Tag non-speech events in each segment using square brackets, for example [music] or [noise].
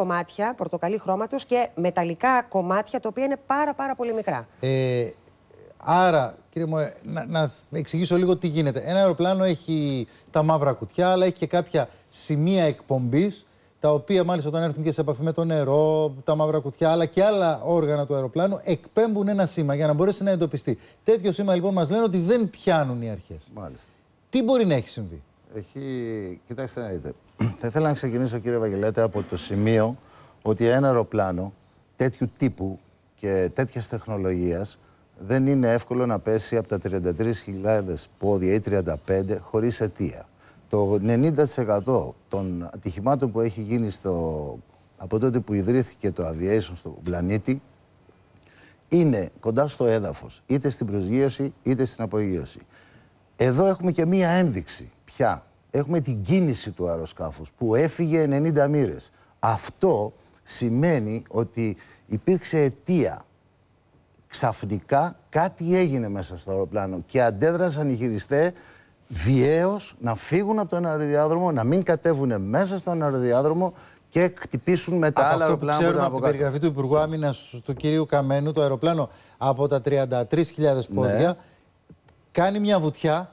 κομμάτια, πορτοκαλί χρώματος και μεταλλικά κομμάτια τα οποία είναι πάρα, πάρα πολύ μικρά. Ε, άρα, κύριε Μωέ, να, να εξηγήσω λίγο τι γίνεται. Ένα αεροπλάνο έχει τα μαύρα κουτιά, αλλά έχει και κάποια σημεία εκπομπής τα οποία μάλιστα όταν έρθουν και σε επαφή με το νερό, τα μαύρα κουτιά, αλλά και άλλα όργανα του αεροπλάνου, εκπέμπουν ένα σήμα για να μπορέσει να εντοπιστεί. Τέτοιο σήμα λοιπόν μας λένε ότι δεν πιάνουν οι αρχές. Μάλιστα. Τι μπορεί να έχει συμβεί έχει... Κοιτάξτε να δείτε. [clears throat] Θα ήθελα να ξεκινήσω, κύριε Βαγγελέτα, από το σημείο ότι ένα αεροπλάνο τέτοιου τύπου και τέτοιας τεχνολογίας δεν είναι εύκολο να πέσει από τα 33.000 πόδια ή 35 χωρίς αιτία. Το 90% των ατυχημάτων που έχει γίνει στο... από τότε που ιδρύθηκε το aviation στον πλανήτη είναι κοντά στο έδαφος, είτε στην προσγείωση είτε στην απογείωση. Εδώ έχουμε και μία ένδειξη Έχουμε την κίνηση του αεροσκάφους που έφυγε 90 μοίρες. Αυτό σημαίνει ότι υπήρξε αιτία. Ξαφνικά κάτι έγινε μέσα στο αεροπλάνο και αντέδρασαν οι χειριστές βιαίως να φύγουν από τον αεροδιάδρομο, να μην κατέβουν μέσα στον αεροδιάδρομο και χτυπήσουν μετά από άλλα αεροπλάνα. Αυτό που ξέρουμε από, την περιγραφή του Υπουργού Άμυνας του κυρίου Καμένου, το αεροπλάνο από τα 33.000 πόδια ναι. κάνει μια βουτιά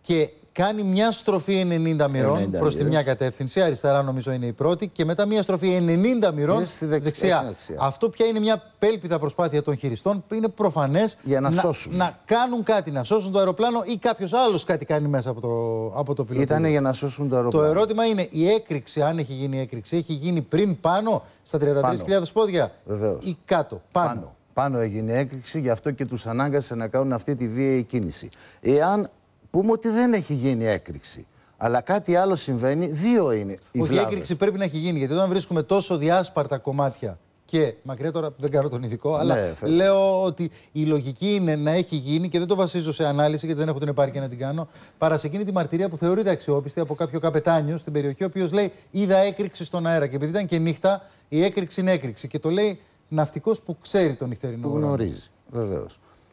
και κάνει μια στροφή 90 μοιρών προς τη μια κατεύθυνση. Αριστερά νομίζω είναι η πρώτη. Και μετά μια στροφή 90 μοιρών στη δεξιά. δεξιά. Αυτό πια είναι μια πέλπιδα προσπάθεια των χειριστών. Που Είναι προφανές να, να, να κάνουν κάτι, να σώσουν το αεροπλάνο ή κάποιος άλλος κάτι κάνει μέσα από το, από το Ήταν για να σώσουν το αεροπλάνο. Το ερώτημα είναι η έκρηξη, αν έχει γίνει η έκρηξη, έχει γίνει πριν πάνω στα 33.000 πόδια Βεβαίως. ή κάτω. πάνω. πάνω. Πάνω έγινε έκρηξη, γι' αυτό και τους ανάγκασε να κάνουν αυτή τη βία κίνηση. Εάν πούμε ότι δεν έχει γίνει έκρηξη. Αλλά κάτι άλλο συμβαίνει. Δύο είναι οι Όχι, η έκρηξη πρέπει να έχει γίνει. Γιατί όταν βρίσκουμε τόσο διάσπαρτα κομμάτια και μακριά τώρα δεν κάνω τον ειδικό, αλλά ναι, λέω ότι η λογική είναι να έχει γίνει και δεν το βασίζω σε ανάλυση γιατί δεν έχω την επάρκεια να την κάνω. Παρά σε εκείνη τη μαρτυρία που θεωρείται αξιόπιστη από κάποιο καπετάνιο στην περιοχή, ο οποίος λέει: Είδα έκρηξη στον αέρα. Και επειδή ήταν και νύχτα, η έκρηξη είναι έκρηξη. Και το λέει ναυτικός που ξέρει τον νυχτερινό. Που γνωρίζει, βεβαίως.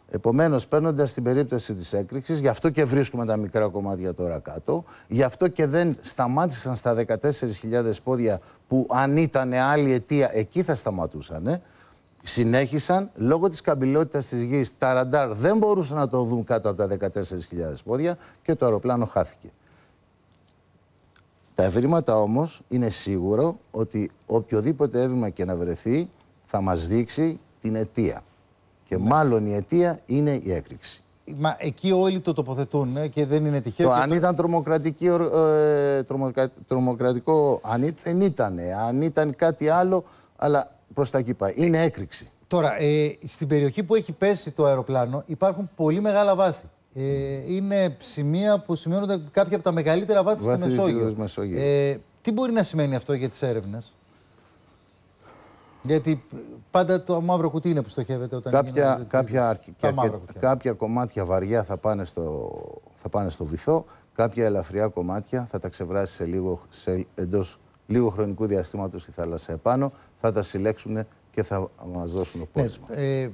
Επομένως, παίρνοντας την περίπτωση της έκρηξης, γι' αυτό και βρίσκουμε τα μικρά κομμάτια τώρα κάτω, γι' αυτό και δεν σταμάτησαν στα 14.000 πόδια που, αν ήταν άλλη αιτία, εκεί θα σταματούσαν. Συνέχισαν λόγω της καμπυλότητας της γης. Τα ραντάρ δεν μπορούσαν να το δουν κάτω από τα 14.000 πόδια και το αεροπλάνο χάθηκε. Τα ευρήματα όμως είναι σίγουρο ότι οποιοδήποτε έβημα και να βρεθεί θα μας δείξει την αιτία. Και μάλλον η αιτία είναι η έκρηξη. Μα εκεί όλοι το τοποθετούν ε, και δεν είναι τυχαίο. Το αν ήταν τρομοκρατική, ε, τρομοκρατικό, αν δεν ήταν, αν ήταν κάτι άλλο, αλλά προς τα εκεί πάει. Είναι έκρηξη. Τώρα, ε, στην περιοχή που έχει πέσει το αεροπλάνο υπάρχουν πολύ μεγάλα βάθη. Ε, είναι σημεία που σημειώνονται κάποια από τα μεγαλύτερα βάθη, βάθη στη Μεσόγειο. τι μπορεί να σημαίνει αυτό για τις έρευνες. Γιατί πάντα το μαύρο κουτί είναι που στοχεύεται όταν κάποια, κάποια, αρκε... και, κάποια κομμάτια βαριά θα πάνε, στο, θα πάνε στο βυθό, κάποια ελαφριά κομμάτια θα τα ξεβράσει σε λίγο, σε, εντός λίγο χρονικού διαστήματος η θάλασσα επάνω, θα τα συλλέξουν και θα μας δώσουν το ναι, ε,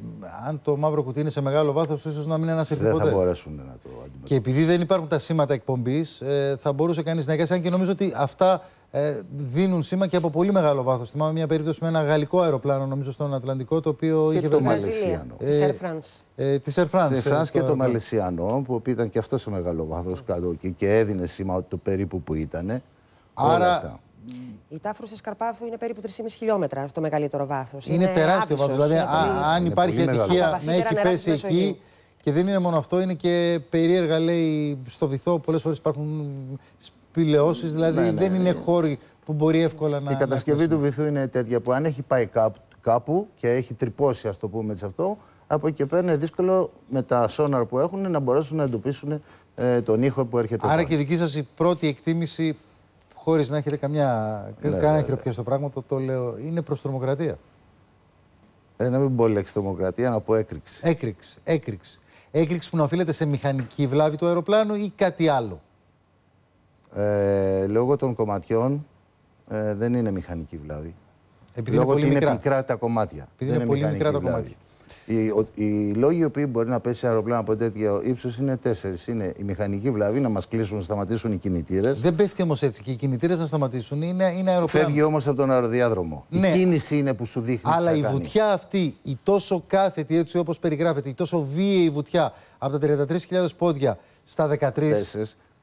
αν το μαύρο κουτί είναι σε μεγάλο βάθος, ίσως να μην ανασυρθεί Δεν θα μπορέσουν να το αντιμετωπίσουν. Και επειδή δεν υπάρχουν τα σήματα εκπομπής, ε, θα μπορούσε κανείς να Αν και νομίζω ότι αυτά ε, δίνουν σήμα και από πολύ μεγάλο βάθος. Θυμάμαι μια περίπτωση με ένα γαλλικό αεροπλάνο, νομίζω στον Ατλαντικό, το οποίο και είχε το Μαλαισιανό. Ε, της Air France. Ε, της Air France. Air France και το, Μαλαισιανό, που ήταν και αυτός σε μεγάλο βάθος κάτω και, και έδινε σήμα το περίπου που ήταν. Άρα. Η τάφρου σε Σκαρπάθο είναι περίπου 3,5 χιλιόμετρα το μεγαλύτερο βάθος. Είναι, είναι τεράστιο βάθος. Δηλαδή, αν υπάρχει ατυχία να έχει πέσει εκεί. Και δεν είναι μόνο αυτό, είναι και περίεργα, λέει, στο βυθό. Πολλές φορές υπάρχουν δηλαδή ναι, ναι, δεν είναι ναι. χώροι που μπορεί εύκολα να. Η κατασκευή να του βυθού είναι τέτοια που αν έχει πάει κάπου, και έχει τρυπώσει, ας το πούμε έτσι αυτό, από εκεί και πέρα είναι δύσκολο με τα σόναρ που έχουν να μπορέσουν να εντοπίσουν ε, τον ήχο που έρχεται. Άρα πάνω. και δική σας η πρώτη εκτίμηση, χωρίς να έχετε καμιά, κανένα ναι, χειροπιαστό πράγμα, το, το λέω, είναι προς τρομοκρατία. Ε, να μην πω λέξη τρομοκρατία, να πω έκρηξη. Έκρηξη. Έκρηξη. Έκρηξη που να οφείλεται σε μηχανική βλάβη του αεροπλάνου ή κάτι άλλο ε, λόγω των κομματιών ε, δεν είναι μηχανική βλάβη. Επειδή λόγω είναι, μικρά τα κομμάτια. Επειδή είναι πολύ μικρά τα κομμάτια. Οι, ο, οι λόγοι που μπορεί να πέσει αεροπλάνο από τέτοιο ύψος είναι τέσσερις. Είναι η μηχανική βλάβη, να μας κλείσουν, να σταματήσουν οι κινητήρες. Δεν πέφτει όμως έτσι. Και οι κινητήρες να σταματήσουν είναι, είναι αεροπλάνο. Φεύγει όμως από τον αεροδιάδρομο. Η ναι. κίνηση είναι που σου δείχνει. Αλλά η βουτιά αυτή, η τόσο κάθετη έτσι όπως περιγράφεται, η τόσο βίαιη βουτιά από τα 33.000 πόδια στα 13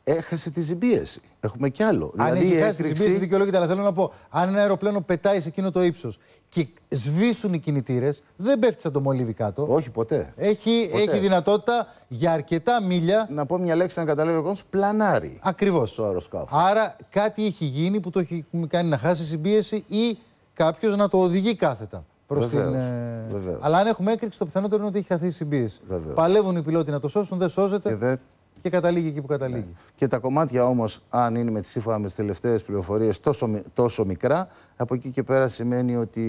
έχασε τη συμπίεση. Έχουμε κι άλλο. Αν δηλαδή, έχει χάσει έκρηξη... τη συμπίεση, δικαιολόγητα, αλλά θέλω να πω, αν ένα αεροπλάνο πετάει σε εκείνο το ύψος και σβήσουν οι κινητήρες, δεν πέφτει σαν το μολύβι κάτω. Όχι, ποτέ. Έχει, ποτέ. έχει δυνατότητα για αρκετά μίλια. Να πω μια λέξη να καταλάβει ο κόσμος: πλανάρι. Ακριβώς. Το αεροσκάφο. Άρα κάτι έχει γίνει που το έχει κάνει να χάσει συμπίεση ή κάποιος να το οδηγεί κάθετα. Προς βεβαίως, την, ε, Αλλά αν έχουμε έκρηξη, το πιθανότερο είναι ότι έχει χαθεί η συμπίεση. Βεβαίως. Παλεύουν οι πιλότοι να το σώσουν, δεν σώζεται. Και και καταλήγει εκεί που καταλήγει. Ναι. Και τα κομμάτια όμως, αν είναι με σύμφωνα με τις τελευταίες πληροφορίες, τόσο, τόσο μικρά, από εκεί και πέρα σημαίνει ότι.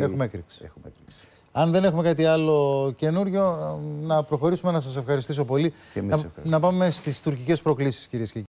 Έχουμε έκρηξη. Έχουμε έκρηξη. Αν δεν έχουμε κάτι άλλο καινούριο, να προχωρήσουμε να σας ευχαριστήσω πολύ. Και να, να πάμε στις τουρκικές προκλήσεις, κυρίες και κύριοι.